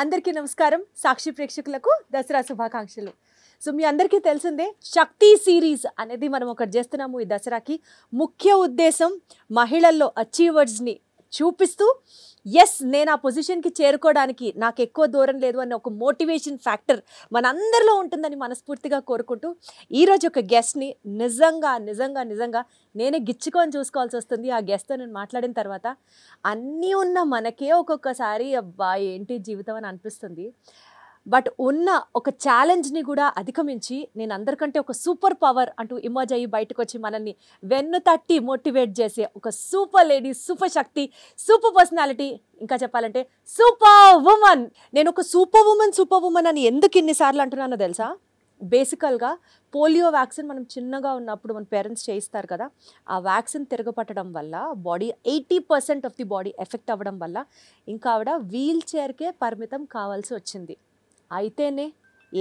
అందరికీ నమస్కారం సాక్షి ప్రేక్షకులకు దసరా శుభాకాంక్షలు సో మీ అందరికీ తెలిసిందే శక్తి సిరీస్ అనేది మనం ఒకటి చేస్తున్నాము ఈ దసరాకి ముఖ్య ఉద్దేశం మహిళల్లో అచీవర్స్ని చూపిస్తూ ఎస్ నేను ఆ పొజిషన్కి చేరుకోవడానికి నాకు ఎక్కువ దూరం లేదు అనే ఒక మోటివేషన్ ఫ్యాక్టర్ మనందరిలో ఉంటుందని మనస్ఫూర్తిగా కోరుకుంటూ ఈరోజు ఒక గెస్ట్ని నిజంగా నిజంగా నిజంగా నేనే గిచ్చుకొని చూసుకోవాల్సి వస్తుంది ఆ గెస్ట్తో నేను మాట్లాడిన తర్వాత అన్నీ ఉన్న మనకే ఒక్కొక్కసారి అబ్బా ఏంటి జీవితం అని అనిపిస్తుంది బట్ ఉన్న ఒక ఛాలెంజ్ని కూడా అధిగమించి నేను అందరికంటే ఒక సూపర్ పవర్ అంటూ ఇమోజ్ అయ్యి బయటకు వచ్చి మనల్ని వెన్ను తట్టి మోటివేట్ చేసే ఒక సూపర్ లేడీ సూపర్ శక్తి సూపర్ పర్సనాలిటీ ఇంకా చెప్పాలంటే సూపర్ ఉమెన్ నేను ఒక సూపర్ ఉమెన్ సూపర్ ఉమెన్ అని ఎందుకు ఇన్నిసార్లు అంటున్నానో తెలుసా బేసికల్గా పోలియో వ్యాక్సిన్ మనం చిన్నగా ఉన్నప్పుడు మన పేరెంట్స్ చేయిస్తారు కదా ఆ వ్యాక్సిన్ తిరగపట్టడం వల్ల body eighty percent of the body effect అవ్వడం వల్ల ఇంకా ఆవిడ వీల్ చైర్కే పరిమితం కావాల్సి వచ్చింది అయితేనే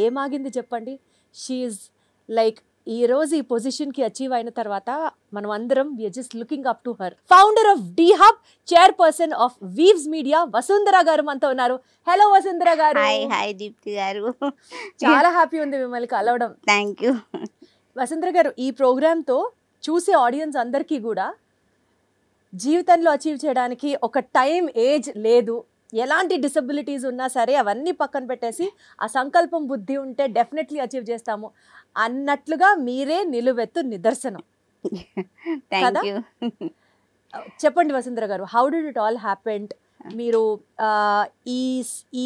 ఏమాగింది చెప్పండి షీఈ్ లైక్ ఈ రోజు ఈ పొజిషన్ కి అచీవ్ అయిన తర్వాత మనం అందరం just looking up to her founder of D hub chairperson of weaves media Vasundhara గారు మనతో ఉన్నారు హలో వసుంధర గారు హాయ్ దీప్తి గారు చాలా హ్యాపీ ఉంది మిమ్మల్ని కలవడం థ్యాంక్ యూ వసుంధర గారు ఈ ప్రోగ్రామ్తో చూసే ఆడియన్స్ అందరికీ కూడా జీవితంలో అచీవ్ చేయడానికి ఒక టైం ఏజ్ లేదు ఎలాంటి డిసబిలిటీస్ ఉన్నా సరే అవన్నీ పక్కన పెట్టేసి ఆ సంకల్పం బుద్ధి ఉంటే డెఫినెట్లీ అచీవ్ చేస్తాము అన్నట్లుగా మీరే నిలువెత్తు నిదర్శనం కదా చెప్పండి వసుంధర గారు how did it all happen మీరు ఈ ఈ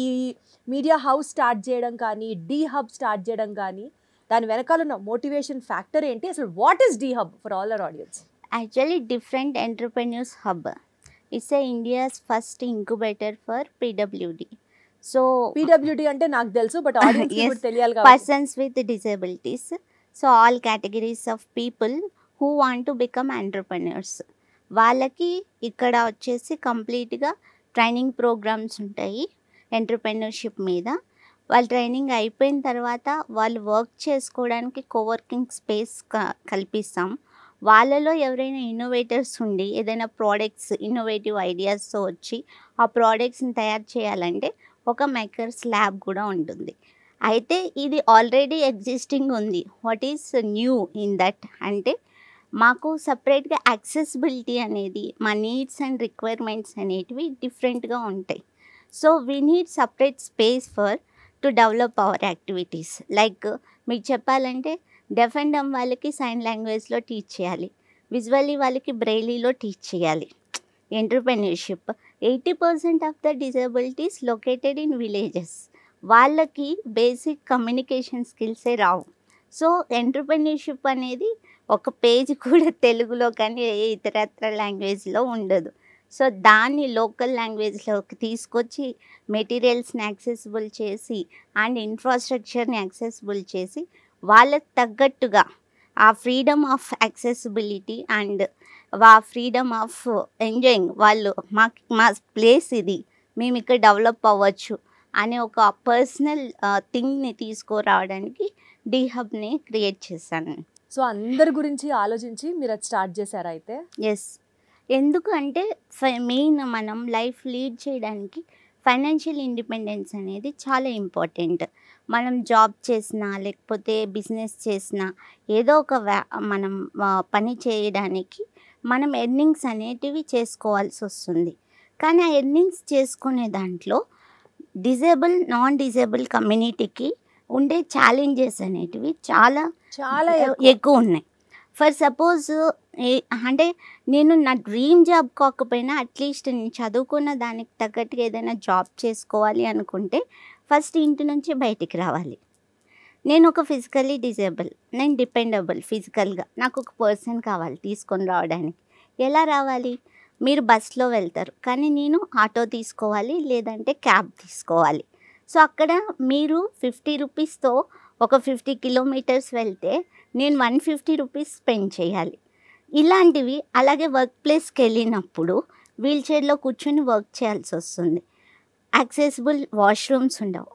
మీడియా హౌస్ స్టార్ట్ చేయడం కానీ డీ హబ్ స్టార్ట్ చేయడం కానీ దాని వెనకాల ఉన్న మోటివేషన్ ఫ్యాక్టర్ ఏంటి అసలు what is D hub for all our audience actually different entrepreneurs hub it's a India's first incubator for PWD so PWD అంటే నాకు తెలుసు బట్ తెలియాలి persons with disabilities so all categories of people who want to become entrepreneurs వాళ్ళకి ఇక్కడ వచ్చేసి కంప్లీట్గా training programmes ఉంటాయి entrepreneurship మీద వాళ్ళ ట్రైనింగ్ అయిపోయిన తర్వాత వాళ్ళు వర్క్ చేసుకోవడానికి కోవర్కింగ్ స్పేస్ కల్పిస్తాం వాళ్ళలో ఎవరైనా ఇన్నోవేటర్స్ ఉండి ఏదైనా ప్రోడక్ట్స్ ఇన్నోవేటివ్ ఐడియాస్తో వచ్చి ఆ ప్రోడక్ట్స్ని తయారు చేయాలంటే ఒక మేకర్స్ ల్యాబ్ కూడా ఉంటుంది అయితే ఇది ఆల్రెడీ ఎగ్జిస్టింగ్ ఉంది what is new in that అంటే మాకు సపరేట్గా యాక్సెసిబిలిటీ అనేది మా నీడ్స్ అండ్ రిక్వైర్మెంట్స్ అనేటివి డిఫరెంట్గా ఉంటాయి so we need separate space for to develop our activities like మీకు చెప్పాలంటే డెఫ్ అండ్ డమ్ వాళ్ళకి సైన్ లాంగ్వేజ్లో టీచ్ చేయాలి విజువల్లీ వాళ్ళకి బ్రెయిలీలో టీచ్ చేయాలి entrepreneurship eighty percent of the disabilities located in villages వాళ్ళకి బేసిక్ కమ్యూనికేషన్ స్కిల్సే రావు సో ఎంటర్ప్రెన్యూర్షిప్ అనేది ఒక పేజ్ కూడా తెలుగులో కానీ ఏ ఇతరత్ర లాంగ్వేజ్లో ఉండదు సో దాన్ని లోకల్ లాంగ్వేజ్లోకి తీసుకొచ్చి మెటీరియల్స్ని యాక్సెసిబుల్ చేసి అండ్ ఇన్ఫ్రాస్ట్రక్చర్ని యాక్సెసిబుల్ చేసి వాళ్ళకు తగ్గట్టుగా ఆ ఫ్రీడమ్ ఆఫ్ యాక్సెసిబిలిటీ అండ్ వా ఫ్రీడమ్ ఆఫ్ ఎంజాయింగ్ వాళ్ళు మా మా ప్లేస్ ఇది మేము ఇక్కడ డెవలప్ అవ్వచ్చు అనే ఒక పర్సనల్ థింగ్ని తీసుకురావడానికి డి హబ్ని క్రియేట్ చేశాను సో అందరి గురించి ఆలోచించి మీరు అది స్టార్ట్ చేశారు అయితే ఎస్ ఎందుకంటే మెయిన్ మనం లైఫ్ లీడ్ చేయడానికి ఫైనాన్షియల్ ఇండిపెండెన్స్ అనేది చాలా ఇంపార్టెంట్ మనం జాబ్ చేసినా లేకపోతే బిజినెస్ చేసినా ఏదో ఒక వ్యా మనం పని చేయడానికి మనం ఎర్నింగ్స్ అనేటివి చేసుకోవాల్సి వస్తుంది కానీ ఆ ఎర్నింగ్స్ చేసుకునే దాంట్లో డిజేబుల్ నాన్ డిజేబుల్ కమ్యూనిటీకి ఉండే ఛాలెంజెస్ అనేటివి చాలా చాలా ఎక్కువ ఉన్నాయి ఫర్ సపోజ్ అంటే నేను నా డ్రీమ్ జాబ్ కాకపోయినా అట్లీస్ట్ నేను చదువుకున్న దానికి తగ్గట్టుగా ఏదైనా జాబ్ చేసుకోవాలి అనుకుంటే ఫస్ట్ ఇంటి నుంచి బయటికి రావాలి నేను ఒక ఫిజికలీ డిజేబుల్ నేను డిపెండబుల్ ఫిజికల్గా నాకు ఒక పర్సన్ కావాలి తీసుకొని రావడానికి ఎలా రావాలి మీరు బస్లో వెళ్తారు కానీ నేను ఆటో తీసుకోవాలి లేదంటే క్యాబ్ తీసుకోవాలి సో అక్కడ మీరు ఫిఫ్టీ రూపీస్తో ఒక ఫిఫ్టీ కిలోమీటర్స్ వెళ్తే నేను వన్ ఫిఫ్టీ రూపీస్ స్పెండ్ చేయాలి ఇలాంటివి అలాగే వర్క్ ప్లేస్కి వెళ్ళినప్పుడు వీల్ చైర్లో కూర్చొని వర్క్ చేయాల్సి వస్తుంది యాక్సెసిబుల్ వాష్రూమ్స్ ఉండవు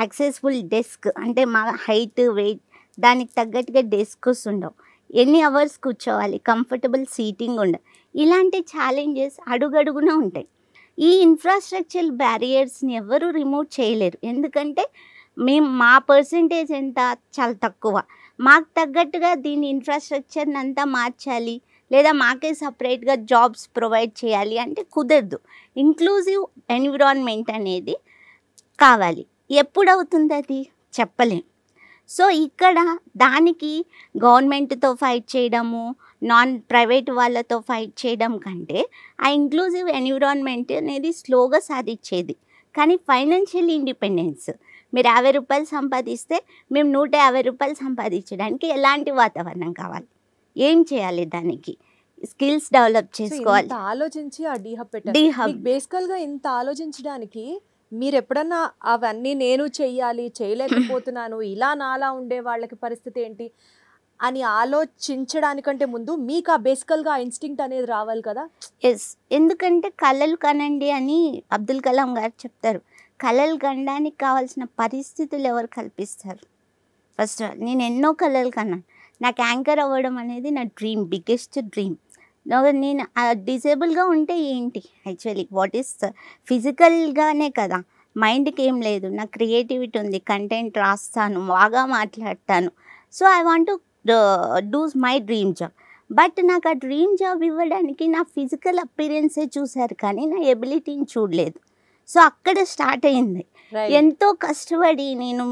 యాక్సెసిబుల్ డెస్క్ అంటే మా హైట్ వెయిట్ దానికి తగ్గట్టుగా డెస్క్స్ ఉండవు ఎన్ని అవర్స్ కూర్చోవాలి కంఫర్టబుల్ సీటింగ్ ఉండవు ఇలాంటి ఛాలెంజెస్ అడుగడుగున ఉంటాయి ఈ ఇన్ఫ్రాస్ట్రక్చర్ బ్యారియర్స్ని ఎవరు రిమూవ్ చేయలేరు ఎందుకంటే మేము మా పర్సంటేజ్ ఎంత చాలా తక్కువ మాకు తగ్గట్టుగా దీని ఇన్ఫ్రాస్ట్రక్చర్ని అంతా మార్చాలి లేదా మాకే సపరేట్గా జాబ్స్ ప్రొవైడ్ చేయాలి అంటే కుదరదు ఇంక్లూజివ్ ఎన్విరాన్మెంట్ అనేది కావాలి ఎప్పుడవుతుంది అది చెప్పలేం సో ఇక్కడ దానికి గవర్నమెంట్తో ఫైట్ చేయడము నాన్ ప్రైవేట్ వాళ్ళతో ఫైట్ చేయడం కంటే ఆ ఇంక్లూజివ్ ఎన్విరాన్మెంట్ అనేది స్లోగా సాధించేది కానీ ఫైనాన్షియల్ ఇండిపెండెన్స్ మీరు యాభై రూపాయలు సంపాదిస్తే మేము నూట యాభై రూపాయలు సంపాదించడానికి ఎలాంటి వాతావరణం కావాలి ఏం చేయాలి దానికి స్కిల్స్ డెవలప్ చేసుకోవాలి ఆలోచించి ఆ డీహబ్ పెట్టాలి బేసికల్ గా ఇంత ఆలోచించడానికి మీరు ఎప్పుడన్నా అవన్నీ నేను చెయ్యాలి చేయలేకపోతున్నాను ఇలా నాలా ఉండే వాళ్ళకి పరిస్థితి ఏంటి అని ఆలోచించడానికంటే ముందు మీకు ఆ గా ఇన్స్టింక్ట్ అనేది రావాలి కదా ఎస్ ఎందుకంటే కళలు కనండి అని అబ్దుల్ కలాం గారు చెప్తారు కళలు కనడానికి కావాల్సిన పరిస్థితులు ఎవరు కల్పిస్తారు ఫస్ట్ నేను ఎన్నో కళలు కన్నాను నాకు యాంకర్ అవ్వడం అనేది నా డ్రీమ్ బిగ్గెస్ట్ డ్రీమ్ నేను డిసేబుల్గా ఉంటే ఏంటి యాక్చువల్లీ వాట్ ఈస్ ఫిజికల్గానే కదా మైండ్కి ఏం లేదు నా క్రియేటివిటీ ఉంది కంటెంట్ రాస్తాను బాగా మాట్లాడతాను so I want to do's my dream job but నాకు ఆ డ్రీమ్ జాబ్ ఇవ్వడానికి నా ఫిజికల్ అపీరెన్సే చూశారు కానీ నా ఎబిలిటీని చూడలేదు సో అక్కడ స్టార్ట్ అయింది ఎంతో కష్టపడి నేను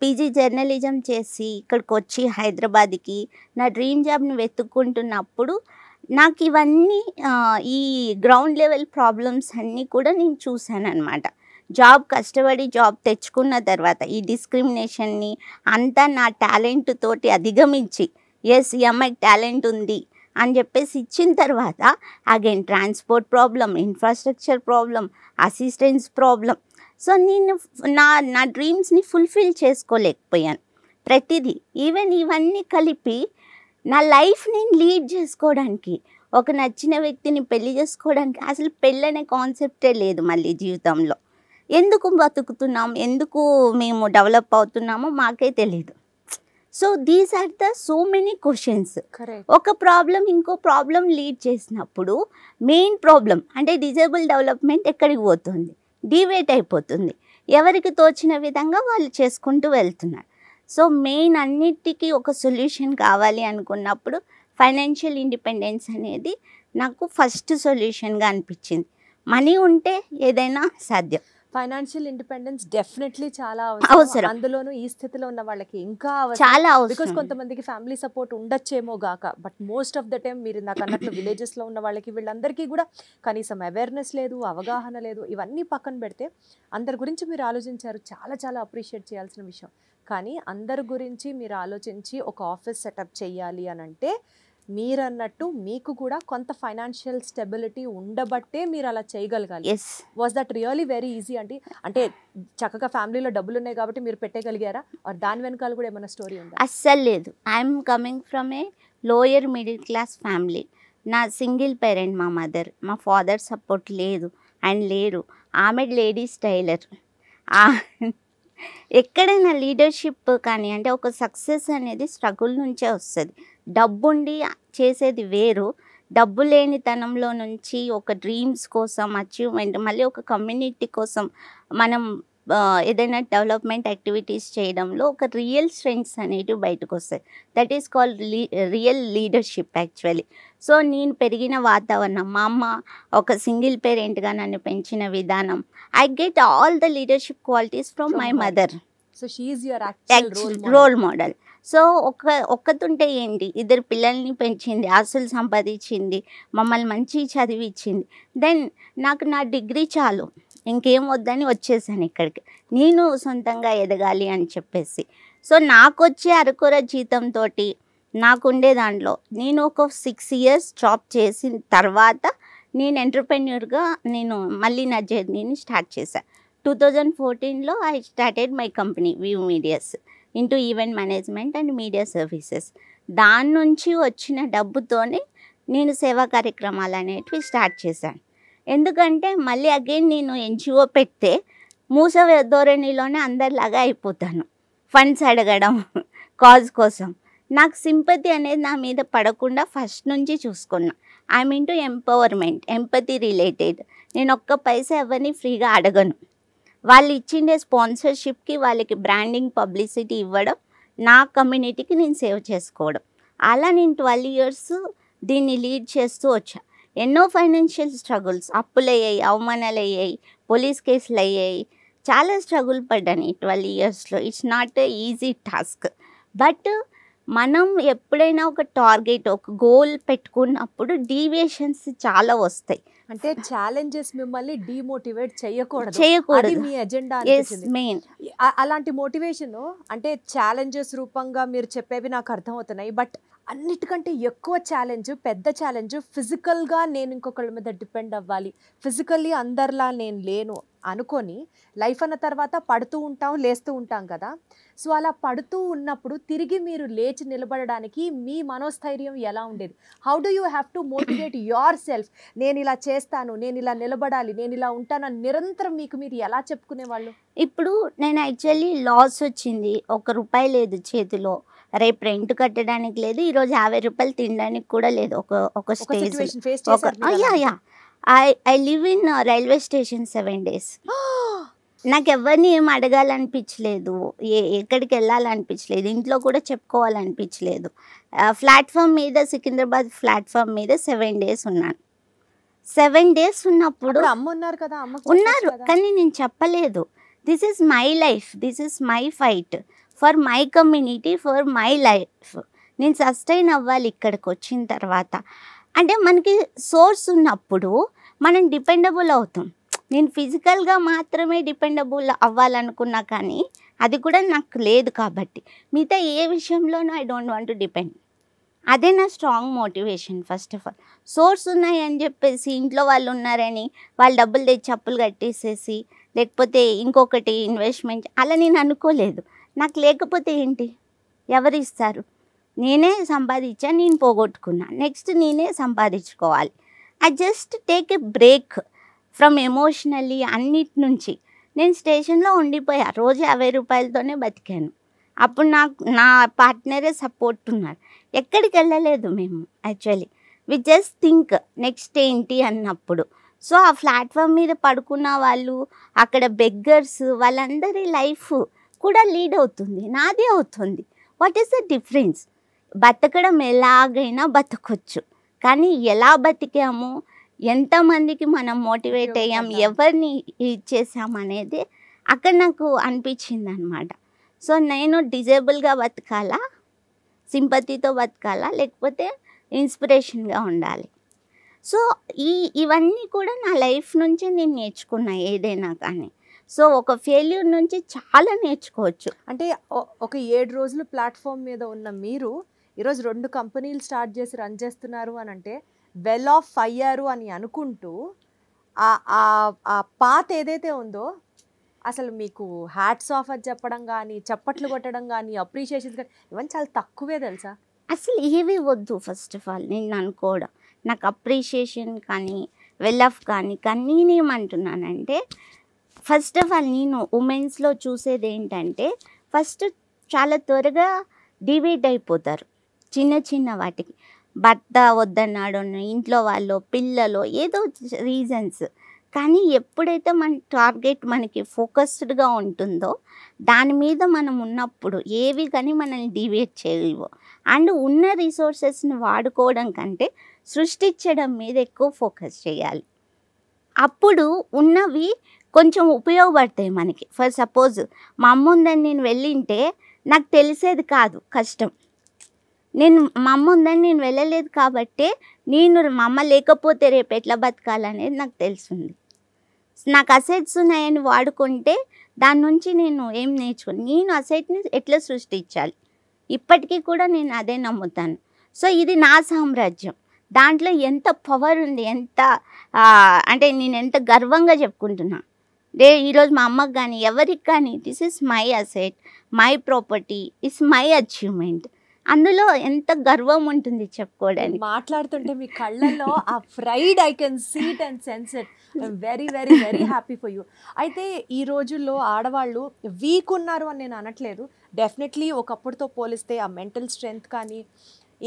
పీజీ జర్నలిజం చేసి ఇక్కడికి వచ్చి హైదరాబాద్కి నా డ్రీమ్ జాబ్ని వెతుక్కుంటున్నప్పుడు నాకు ఇవన్నీ ఈ గ్రౌండ్ లెవెల్ ప్రాబ్లమ్స్ అన్నీ కూడా నేను చూశాను అనమాట జాబ్ కష్టపడి జాబ్ తెచ్చుకున్న తర్వాత ఈ డిస్క్రిమినేషన్ని అంతా నా టాలెంట్ తోటి అధిగమించి ఎస్ ఈ అమ్మాయికి టాలెంట్ ఉంది అని చెప్పేసి ఇచ్చిన తర్వాత again transport problem infrastructure problem assistance problem so నేను నా నా డ్రీమ్స్ని ఫుల్ఫిల్ చేసుకోలేకపోయాను ప్రతిదీ ఈవెన్ ఇవన్నీ కలిపి నా లైఫ్ నేను లీడ్ చేసుకోవడానికి ఒక నచ్చిన వ్యక్తిని పెళ్లి చేసుకోవడానికి అసలు పెళ్ళి అనే కాన్సెప్టే లేదు మళ్ళీ జీవితంలో ఎందుకు బతుకుతున్నాం ఎందుకు మేము డెవలప్ అవుతున్నామో మాకే తెలియదు so these are the so many questions ఒక ప్రాబ్లం ఇంకో ప్రాబ్లం లీడ్ చేసినప్పుడు మెయిన్ ప్రాబ్లం అంటే డిజేబుల్ డెవలప్మెంట్ ఎక్కడికి పోతుంది డివేట్ అయిపోతుంది ఎవరికి తోచిన విధంగా వాళ్ళు చేసుకుంటూ వెళ్తున్నారు సో మెయిన్ అన్నిటికీ ఒక సొల్యూషన్ కావాలి అనుకున్నప్పుడు ఫైనాన్షియల్ ఇండిపెండెన్స్ అనేది నాకు ఫస్ట్ సొల్యూషన్గా అనిపించింది మనీ ఉంటే ఏదైనా సాధ్యం ఫైనాన్షియల్ ఇండిపెండెన్స్ డెఫినెట్లీ చాలా అవసరం అందులోనూ ఈ స్థితిలో ఉన్న వాళ్ళకి ఇంకా చాలా బికాస్ కొంతమందికి ఫ్యామిలీ సపోర్ట్ ఉండొచ్చేమో గాక but most of the time మీరు నాకు అన్నట్లు విలేజెస్ లో ఉన్న వాళ్ళకి వీళ్ళందరికీ కూడా కనీసం అవేర్నెస్ లేదు అవగాహన లేదు ఇవన్నీ పక్కన పెడితే అందరి గురించి మీరు ఆలోచించారు చాలా చాలా అప్రిషియేట్ చేయాల్సిన విషయం కానీ అందరి గురించి మీరు ఆలోచించి ఒక ఆఫీస్ సెటప్ చేయాలి అని అంటే మీరన్నట్టు మీకు కూడా కొంత ఫైనాన్షియల్ స్టెబిలిటీ ఉండబట్టే మీరు అలా చేయగలగాలి was that really very easy అండి అంటే చక్కగా ఫ్యామిలీలో డబ్బులు ఉన్నాయి కాబట్టి మీరు పెట్టగలిగారా ఆర్ దాని వెనకాల కూడా ఏమైనా స్టోరీ ఉందా అస్సలు లేదు I'm coming from a lower middle class family నా సింగిల్ పేరెంట్ మా మదర్ మా ఫాదర్ సపోర్ట్ లేదు అండ్ లేరు ఆమె లేడీస్ టైలర్ ఎక్కడైనా లీడర్షిప్ కానీ అంటే ఒక సక్సెస్ అనేది స్ట్రగుల్ నుంచే వస్తుంది డబ్బుండి చేసేది వేరు డబ్బు లేనితనంలో నుంచి ఒక డ్రీమ్స్ కోసం అచీవ్మెంట్ మళ్ళీ ఒక కమ్యూనిటీ కోసం మనం ఏదైనా డెవలప్మెంట్ యాక్టివిటీస్ చేయడంలో ఒక రియల్ స్ట్రెంగ్స్ అనేటివి బయటకు వస్తాయి that is called real leadership actually so నేను పెరిగిన వాతావరణం మా అమ్మ ఒక సింగిల్ పేరెంట్గా నన్ను పెంచిన విధానం I get all the leadership qualities from my mother so she's your role model so ఒక్క ఒక్కతుంటే ఏంటి ఇద్దరు పిల్లల్ని పెంచింది ఆస్తులు సంపాదించింది మమ్మల్ని మంచి చదివిచ్చింది దెన్ నాకు నా డిగ్రీ చాలు ఇంకేం వద్దని వచ్చేసాను ఇక్కడికి నేను సొంతంగా ఎదగాలి అని చెప్పేసి సో నాకు వచ్చే అరకుర జీతంతో నాకుండే దాంట్లో నేను ఒక సిక్స్ ఇయర్స్ జాబ్ చేసిన తర్వాత నేను ఎంటర్ప్రెన్యూర్గా నేను మళ్ళీ నా జర్నీని స్టార్ట్ చేశాను టూ థౌజండ్ ఫోర్టీన్లో I started my company view medias into event management and media services దాని నుంచి వచ్చిన డబ్బుతోనే నేను సేవా కార్యక్రమాలు అనేటివి స్టార్ట్ చేశాను ఎందుకంటే మళ్ళీ అగైన్ నేను ఎన్జిఓ పెడితే మూస ధోరణిలోనే అందరిలాగా అయిపోతాను ఫండ్స్ అడగడం కాజ్ కోసం నాకు సింపతి అనేది నా మీద పడకుండా ఫస్ట్ నుంచి చూసుకున్నా I mean to empowerment empathy related నేను ఒక్క పైసా ఎవరిని ఫ్రీగా అడగను వాళ్ళు ఇచ్చిండే స్పాన్సర్షిప్కి వాళ్ళకి బ్రాండింగ్ పబ్లిసిటీ ఇవ్వడం నా కమ్యూనిటీకి నేను సేవ్ చేసుకోవడం అలా నేను ట్వెల్వ్ ఇయర్స్ దీన్ని లీడ్ చేస్తూ వచ్చా ఎన్నో ఫైనాన్షియల్ స్ట్రగుల్స్ అప్పులు అయ్యాయి అవమానాలు అయ్యాయి పోలీస్ కేసులు అయ్యాయి చాలా స్ట్రగుల్ పడ్డాను ఈ ట్వెల్వ్ ఇయర్స్లో it's not easy task but మనం ఎప్పుడైనా ఒక టార్గెట్ ఒక గోల్ పెట్టుకున్నప్పుడు డీవియేషన్స్ చాలా వస్తాయి అంటే ఛాలెంజెస్ మిమ్మల్ని డిమోటివేట్ చేయకూడదు చేయకూడదు మీ ఎజెండా మెయిన్ అలాంటి మోటివేషన్ అంటే ఛాలెంజెస్ రూపంగా మీరు చెప్పేవి నాకు అర్థమవుతున్నాయి బట్ అన్నిటికంటే ఎక్కువ ఛాలెంజ్ పెద్ద ఛాలెంజ్ ఫిజికల్గా నేను ఇంకొకళ్ళ మీద డిపెండ్ అవ్వాలి ఫిజికల్లీ అందరిలా నేను లేను అనుకొని లైఫ్ అన్న తర్వాత పడుతూ ఉంటాం లేస్తూ ఉంటాం కదా సో అలా పడుతూ ఉన్నప్పుడు తిరిగి మీరు లేచి నిలబడడానికి మీ మనోస్థైర్యం ఎలా ఉండేది how do you have to motivate yourself నేను ఇలా చేస్తాను నేను ఇలా నిలబడాలి నేను ఇలా ఉంటాను నిరంతరం మీకు మీరు ఎలా చెప్పుకునేవాళ్ళు ఇప్పుడు నేను యాక్చువల్లీ లాస్ వచ్చింది ఒక రూపాయి లేదు చేతిలో రేపు రెంట్ కట్టడానికి లేదు ఈరోజు యాభై రూపాయలు తినడానికి కూడా లేదు ఒక ఒక స్టేజ్ ఒక yeah yeah I I live in railway station seven days నాకు ఎవరిని ఏం అడగాలనిపించలేదు ఏ ఎక్కడికి వెళ్ళాలనిపించలేదు ఇంట్లో కూడా చెప్పుకోవాలనిపించలేదు ప్లాట్ఫామ్ మీద సికింద్రాబాద్ ప్లాట్ఫామ్ మీద సెవెన్ డేస్ ఉన్నాను సెవెన్ డేస్ ఉన్నప్పుడు అమ్మ ఉన్నారు కదా అమ్మ ఉన్నారు కానీ నేను చెప్పలేదు this is my life this is my fight for my community for my life నేను సస్టైన్ అవ్వాలి ఇక్కడికి వచ్చిన తర్వాత అంటే మనకి సోర్స్ ఉన్నప్పుడు మనం డిపెండబుల్ అవుతాం నేను ఫిజికల్గా మాత్రమే డిపెండబుల్ అవ్వాలనుకున్నా కానీ అది కూడా నాకు లేదు కాబట్టి మిగతా ఏ విషయంలోనూ ఐ డోంట్ వాంట్ డిపెండ్ అదే నా strong motivation first of all source ఉన్నాయని చెప్పేసి ఇంట్లో వాళ్ళు ఉన్నారని వాళ్ళు డబ్బులు తెచ్చి అప్పులు కట్టేసేసి లేకపోతే ఇంకొకటి ఇన్వెస్ట్మెంట్ అలా నేను అనుకోలేదు నాకు లేకపోతే ఏంటి ఎవరు ఇస్తారు నేనే సంపాదించా నేను పోగొట్టుకున్నా నెక్స్ట్ నేనే సంపాదించుకోవాలి I just take a break from emotionally అన్నిటి నుంచి నేను స్టేషన్లో ఉండిపోయా రోజు యాభై రూపాయలతోనే బతికాను అప్పుడు నాకు నా పార్ట్నరే సపోర్ట్ ఉన్నారు ఎక్కడికి వెళ్ళలేదు మేము actually we just think next ఏంటి అన్నప్పుడు సో ఆ ప్లాట్ఫామ్ మీద పడుకున్న వాళ్ళు అక్కడ బెగ్గర్స్ వాళ్ళందరి లైఫ్ కూడా లీడ్ అవుతుంది నాదే అవుతుంది వాట్ ఈస్ ద డిఫరెన్స్ బతకడం ఎలాగైనా బతకొచ్చు కానీ ఎలా బతికాము ఎంతమందికి మనం మోటివేట్ అయ్యాం ఎవరిని ఇచ్చేసాం అనేది అక్కడ నాకు అనిపించింది అనమాట సో నేను డిజేబుల్గా బతకాలా సింపతితో బతకాలా లేకపోతే ఇన్స్పిరేషన్గా ఉండాలి సో ఈ ఇవన్నీ కూడా నా లైఫ్ నుంచి నేను నేర్చుకున్నా ఏదైనా కానీ సో ఒక ఫెయిల్యూర్ నుంచి చాలా నేర్చుకోవచ్చు అంటే ఒక ఏడు రోజులు ప్లాట్ఫామ్ మీద ఉన్న మీరు ఈరోజు రెండు కంపెనీలు స్టార్ట్ చేసి రన్ చేస్తున్నారు అని అంటే వెల్ ఆఫ్ అయ్యారు అని అనుకుంటూ ఆ పాత ఏదైతే ఉందో అసలు మీకు హ్యాట్స్ ఆఫ్ అది చెప్పడం కానీ చప్పట్లు కొట్టడం కానీ అప్రిషియేషన్ కానీ ఇవన్నీ చాలా తక్కువే తెలుసా అసలు ఏవి వద్దు ఫస్ట్ ఆఫ్ ఆల్ నేను అనుకోవడం నాకు అప్రిషియేషన్ కానీ వెల్ ఆఫ్ కానీ కానీ నేనేమంటున్నానంటే ఫస్ట్ ఆఫ్ ఆల్ నేను ఉమెన్స్లో చూసేది ఏంటంటే ఫస్ట్ చాలా త్వరగా డివైడ్ అయిపోతారు చిన్న చిన్న వాటికి భర్త వద్దన్నాడు ఇంట్లో వాళ్ళు పిల్లలు ఏదో రీజన్స్ కానీ ఎప్పుడైతే మన టార్గెట్ మనకి ఫోకస్డ్గా ఉంటుందో దాని మీద మనం ఉన్నప్పుడు ఏవి కానీ మనల్ని డివియేట్ చేయవు అండ్ ఉన్న రిసోర్సెస్ని వాడుకోవడం కంటే సృష్టించడం మీద ఎక్కువ ఫోకస్ చేయాలి అప్పుడు ఉన్నవి కొంచెం ఉపయోగపడతాయి మనకి ఫర్ సపోజ్ మా అమ్మ ఉందని నేను వెళ్ళింటే నాకు తెలిసేది కాదు కష్టం నేను మా అమ్మ ఉందని నేను వెళ్ళలేదు కాబట్టి నేను మా అమ్మ లేకపోతే రేపు ఎట్లా బతకాలనేది నాకు తెలిసింది నాకు అసెట్స్ ఉన్నాయని వాడుకుంటే దాని నుంచి నేను ఏం నేర్చుకుని నేను అసెట్ని ఎట్లా సృష్టించాలి ఇప్పటికీ కూడా నేను అదే నమ్ముతాను సో ఇది నా సామ్రాజ్యం దాంట్లో ఎంత పవర్ ఉంది ఎంత అంటే నేను ఎంత గర్వంగా చెప్పుకుంటున్నా రే ఈరోజు మా అమ్మకు కానీ ఎవరికి కానీ this is my asset my property is my achievement అందులో ఎంత గర్వం ఉంటుంది చెప్పుకోవడానికి మాట్లాడుతుంటే మీ కళ్ళల్లో ఆ pride I can see it and sense it very very very happy for you అయితే ఈ రోజుల్లో ఆడవాళ్ళు వీక్ ఉన్నారు అని నేను అనట్లేదు డెఫినెట్లీ ఒకప్పుడుతో పోలిస్తే ఆ మెంటల్ స్ట్రెంగ్త్ కానీ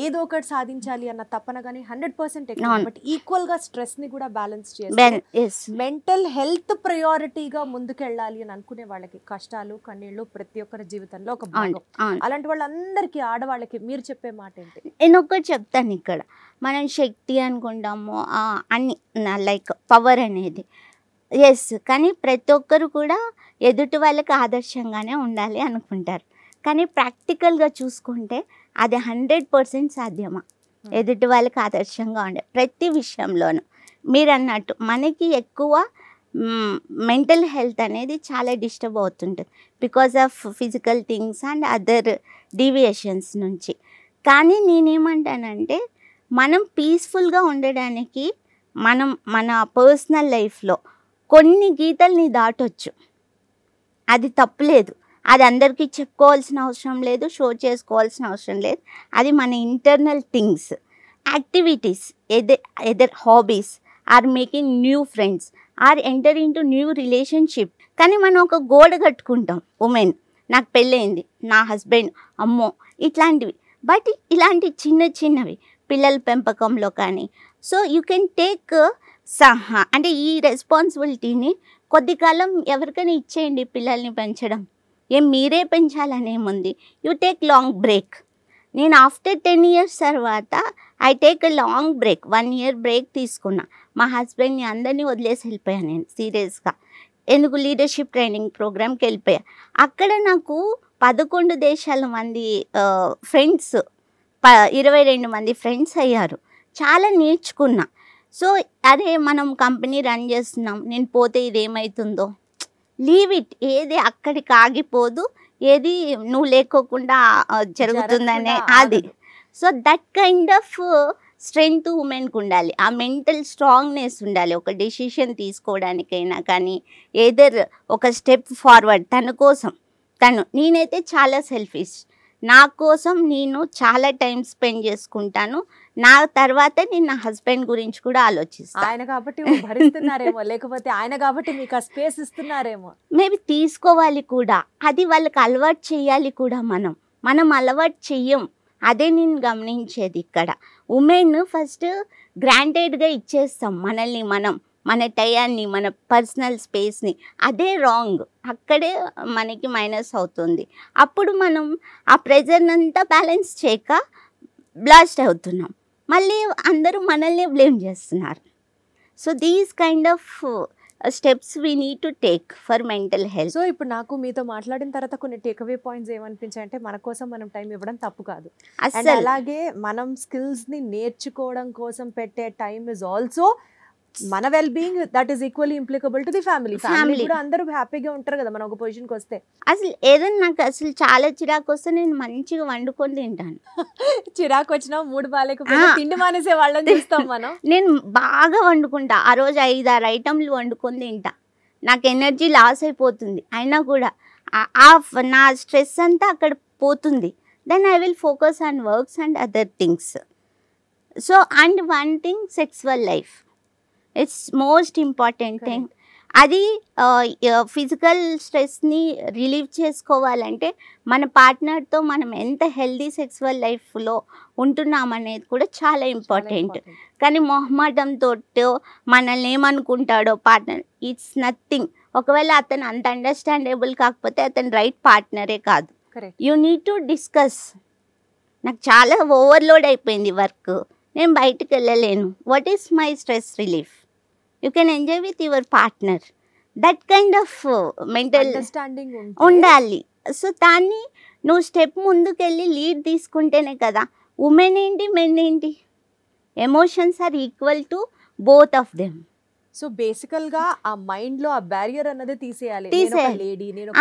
ఏదో ఒకటి సాధించాలి అన్న తప్పన కానీ హండ్రెడ్ పర్సెంట్ బట్ ఈక్వల్ గా స్ట్రెస్ ని కూడా బ్యాలెన్స్ చేయాలి మెంటల్ హెల్త్ ప్రయారిటీగా ముందుకెళ్ళాలి అని అనుకునే వాళ్ళకి కష్టాలు కన్నీళ్లు ప్రతి ఒక్కరి జీవితంలో ఒక భాగం అలాంటి వాళ్ళందరికీ ఆడవాళ్ళకి మీరు చెప్పే మాట ఏంటి నేను ఒకటి చెప్తాను ఇక్కడ మనం శక్తి అనుకుంటాము అన్ని లైక్ పవర్ అనేది ఎస్ కానీ ప్రతి ఒక్కరు కూడా ఎదుటి వాళ్ళకి ఆదర్శంగానే ఉండాలి అనుకుంటారు కానీ ప్రాక్టికల్గా చూసుకుంటే అది హండ్రెడ్ పర్సెంట్ సాధ్యమా ఎదుటి వాళ్ళకి ఆదర్శంగా ఉండే ప్రతి విషయంలోనూ మీరు అన్నట్టు మనకి ఎక్కువ మెంటల్ హెల్త్ అనేది చాలా డిస్టర్బ్ అవుతుంటుంది because of physical things and other deviations నుంచి కానీ నేనేమంటానంటే మనం పీస్ఫుల్గా ఉండడానికి మనం మన పర్సనల్ లైఫ్లో కొన్ని గీతల్ని దాటొచ్చు అది తప్పులేదు అది అందరికీ చెప్పుకోవాల్సిన అవసరం లేదు షో చేసుకోవాల్సిన అవసరం లేదు అది మన internal things activities either either hobbies or making new friends or enter in new relationship కానీ మనం ఒక గోడ కట్టుకుంటాం ఉమెన్ నాకు పెళ్ళయింది నా హస్బెండ్ అమ్మో ఇట్లాంటివి బట్ ఇలాంటి చిన్న చిన్నవి పిల్లల పెంపకంలో కానీ సో యూ కెన్ టేక్ సహా అంటే ఈ రెస్పాన్సిబిలిటీని కొద్ది కాలం ఎవరికైనా ఇచ్చేయండి పిల్లల్ని పెంచడం ఏం మీరే పెంచాలనేముంది యూ టేక్ లాంగ్ బ్రేక్ నేను ఆఫ్టర్ టెన్ ఇయర్స్ తర్వాత I take long break one year break తీసుకున్నా మా హస్బెండ్ని అందరినీ వదిలేసి వెళ్ళిపోయాను నేను సీరియస్గా ఎందుకు లీడర్షిప్ ట్రైనింగ్ ప్రోగ్రామ్కి వెళ్ళిపోయా అక్కడ నాకు పదకొండు దేశాల మంది ఫ్రెండ్స్ ప ఇరవై రెండు మంది ఫ్రెండ్స్ అయ్యారు చాలా నేర్చుకున్నా సో అరే మనం కంపెనీ రన్ చేస్తున్నాం నేను పోతే ఇదేమవుతుందో లీవ్ ఇట్ ఏది అక్కడికి ఆగిపోదు ఏది నువ్వు లేకోకుండా జరుగుతుందనే అది so that kind of strength ఉమెన్కి ఉండాలి ఆ మెంటల్ స్ట్రాంగ్నెస్ ఉండాలి ఒక డెసిషన్ తీసుకోవడానికైనా కానీ ఏదర్ ఒక స్టెప్ ఫార్వర్డ్ తన కోసం తను నేనైతే చాలా సెల్ఫిష్ నా కోసం నేను చాలా టైం స్పెండ్ చేసుకుంటాను నా తర్వాత నేను నా హస్బెండ్ గురించి కూడా ఆలోచిస్తాను ఆయన కాబట్టి భరిస్తున్నారేమో లేకపోతే ఆయన కాబట్టి మీకు ఆ స్పేస్ ఇస్తున్నారేమో మేబీ తీసుకోవాలి కూడా అది వాళ్ళకి అలవాటు చేయాలి కూడా మనం మనం అలవాటు చెయ్యం అదే నేను గమనించేది ఇక్కడ ఉమెన్ ఫస్ట్ గ్రాంటెడ్గా ఇచ్చేస్తాం మనల్ని మనం మన టయాన్ని మన పర్సనల్ స్పేస్ని అదే రాంగ్ అక్కడే మనకి మైనస్ అవుతుంది అప్పుడు మనం ఆ ప్రెజర్నంతా బ్యాలెన్స్ చేయక బ్లాస్ట్ అవుతున్నాం మళ్ళీ అందరూ మనల్ని బ్లేమ్ చేస్తున్నారు so these kind of steps we need to take for mental health so ఇప్పుడు నాకు మీతో మాట్లాడిన తర్వాత కొన్ని టేక్అవే పాయింట్స్ ఏమనిపించాయంటే మన కోసం మనం టైం ఇవ్వడం తప్పు కాదు అలాగే మనం స్కిల్స్ని నేర్చుకోవడం కోసం పెట్టే టైం ఇస్ ఆల్సో మన well being that is equally implicable to the family family కూడా అందరూ హ్యాపీగా ఉంటారు కదా మనం ఒక పొజిషన్కి వస్తే అసలు ఏదైనా నాకు అసలు చాలా చిరాకు వస్తే నేను మంచిగా వండుకొని తింటాను చిరాకు వచ్చినా మూడు బాలేకు తిండి మానేసే వాళ్ళని చూస్తాం మనం నేను బాగా వండుకుంటా ఆ రోజు ఆరు ఐటమ్లు వండుకొని తింటా నాకు ఎనర్జీ లాస్ అయిపోతుంది అయినా కూడా ఆ నా స్ట్రెస్ అంతా అక్కడ పోతుంది then I will focus on works and other things so and one thing sexual life it's most important thing అది ఫిజికల్ స్ట్రెస్ని రిలీవ్ చేసుకోవాలంటే మన పార్ట్నర్తో మనం ఎంత హెల్దీ సెక్స్వల్ లైఫ్లో ఉంటున్నామనేది కూడా చాలా ఇంపార్టెంట్ కానీ మొహమాటంతో మనల్ని ఏమనుకుంటాడో పార్ట్నర్ ఇట్స్ నథింగ్ ఒకవేళ అతను అంత అండర్స్టాండబుల్ కాకపోతే అతను రైట్ పార్ట్నరే కాదు యూ నీడ్ టు డిస్కస్ నాకు చాలా ఓవర్లోడ్ అయిపోయింది వర్క్ నేను బయటకు వెళ్ళలేను what is my stress relief you can enjoy with your partner that kind of mental understanding ఉండాలి సో దాన్ని నువ్వు స్టెప్ ముందుకెళ్ళి లీడ్ తీసుకుంటేనే కదా ఉమెన్ ఏంటి మెన్ ఏంటి emotions are equal to both of them so basical గా ఆ మైండ్ లో ఆ బ్యారియర్ అన్నది తీసేయాలి లేడీ నేను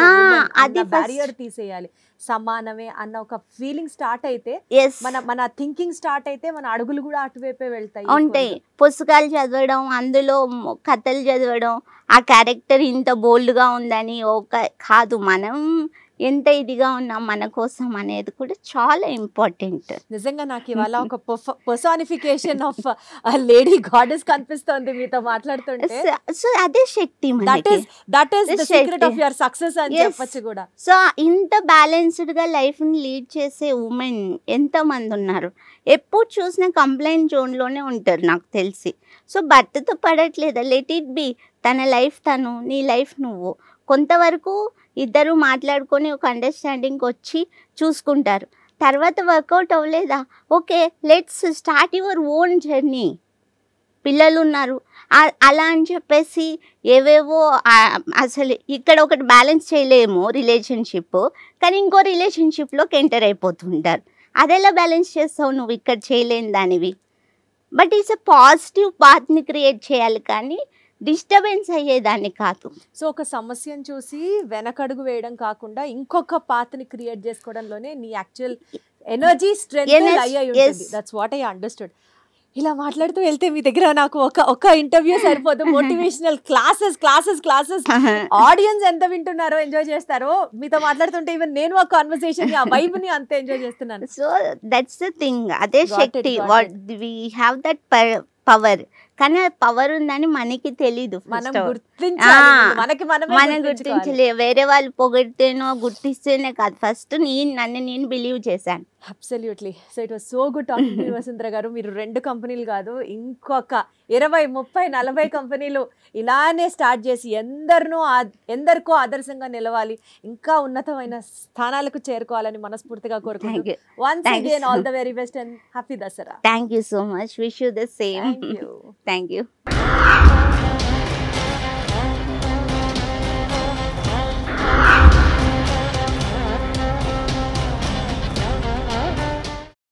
అది బ్యారియర్ తీసేయాలి సమానమే అన్న ఒక ఫీలింగ్ స్టార్ట్ అయితే మన మన థింకింగ్ స్టార్ట్ అయితే మన అడుగులు కూడా అటువైపే వెళ్తాయి ఉంటాయి పుస్తకాలు చదవడం అందులో కథలు చదవడం ఆ క్యారెక్టర్ ఇంత బోల్డ్ గా ఉందని ఒక కాదు మనం ఎంత ఇదిగా ఉన్నా మన కోసం అనేది కూడా చాలా ఇంపార్టెంట్ నిజంగా నాకు ఇవాళ ఒక పర్సానిఫికేషన్ ఆఫ్ లేడీ గాడెస్ కనిపిస్తోంది మీతో మాట్లాడుతుంటే సో అదే శక్తి that is the secret of your success అని చెప్పొచ్చు కూడా సో ఇంత బ్యాలెన్స్డ్ గా లైఫ్ ని లీడ్ చేసే ఉమెన్ ఎంత మంది ఉన్నారు ఎప్పుడు చూసినా కంప్లైంట్ జోన్ లోనే ఉంటారు నాకు తెలిసి సో భర్తతో పడట్లేదా లెట్ ఇట్ బి తన లైఫ్ తను నీ లైఫ్ నువ్వు కొంతవరకు ఇద్దరు మాట్లాడుకొని ఒక అండర్స్టాండింగ్ వచ్చి చూసుకుంటారు తర్వాత వర్కౌట్ అవ్వలేదా okay let's start your own journey పిల్లలు ఉన్నారు అలా అని చెప్పేసి ఏవేవో అసలు ఇక్కడ ఒకటి బ్యాలెన్స్ చేయలేము రిలేషన్షిప్ కానీ ఇంకో రిలేషన్షిప్లోకి ఎంటర్ అయిపోతుంటారు అదెలా బ్యాలెన్స్ చేస్తావు నువ్వు ఇక్కడ చేయలేని దానివి బట్ ఈస్ అ పాజిటివ్ పాత్ని క్రియేట్ చేయాలి కానీ డిస్టర్బెన్స్ అయ్యేదాన్ని కాదు సో ఒక సమస్యను చూసి వెనకడుగు వేయడం కాకుండా ఇంకొక పాత్ని క్రియేట్ చేసుకోవడంలోనే నీ actual energy strength that's what I understood ఇలా మాట్లాడుతూ వెళ్తే మీ దగ్గర నాకు ఒక ఒక ఇంటర్వ్యూ సరిపోదు motivational classes classes classes audience ఎంత వింటున్నారో ఎంజాయ్ చేస్తారో మీతో మాట్లాడుతుంటే ఈవెన్ నేను ఆ కాన్వర్సేషన్ ఆ వైబ్ ని అంత ఎంజాయ్ చేస్తున్నాను సో దట్స్ ద థింగ్ అదే శక్తి what we have that power కానీ పవర్ ఉందని మనకి తెలీదు మనం మనకి మనం గుర్తించలే వేరే వాళ్ళు పొగిడితేనో గుర్తిస్తేనే కాదు ఫస్ట్ నేను నన్ను నేను బిలీవ్ చేశాను absolutely so it was so good talk Vasundhara గారు మీరు రెండు కంపెనీలు కాదు ఇంకొక ఇరవై ముప్పై నలభై కంపెనీలు ఇలానే స్టార్ట్ చేసి ఎందరినో ఎందరికో ఆదర్శంగా నిలవాలి ఇంకా ఉన్నతమైన స్థానాలకు చేరుకోవాలని మనస్ఫూర్తిగా కోరుకుంటున్నాను once again all the very best and happy Dasara thank you so much wish you the same thank you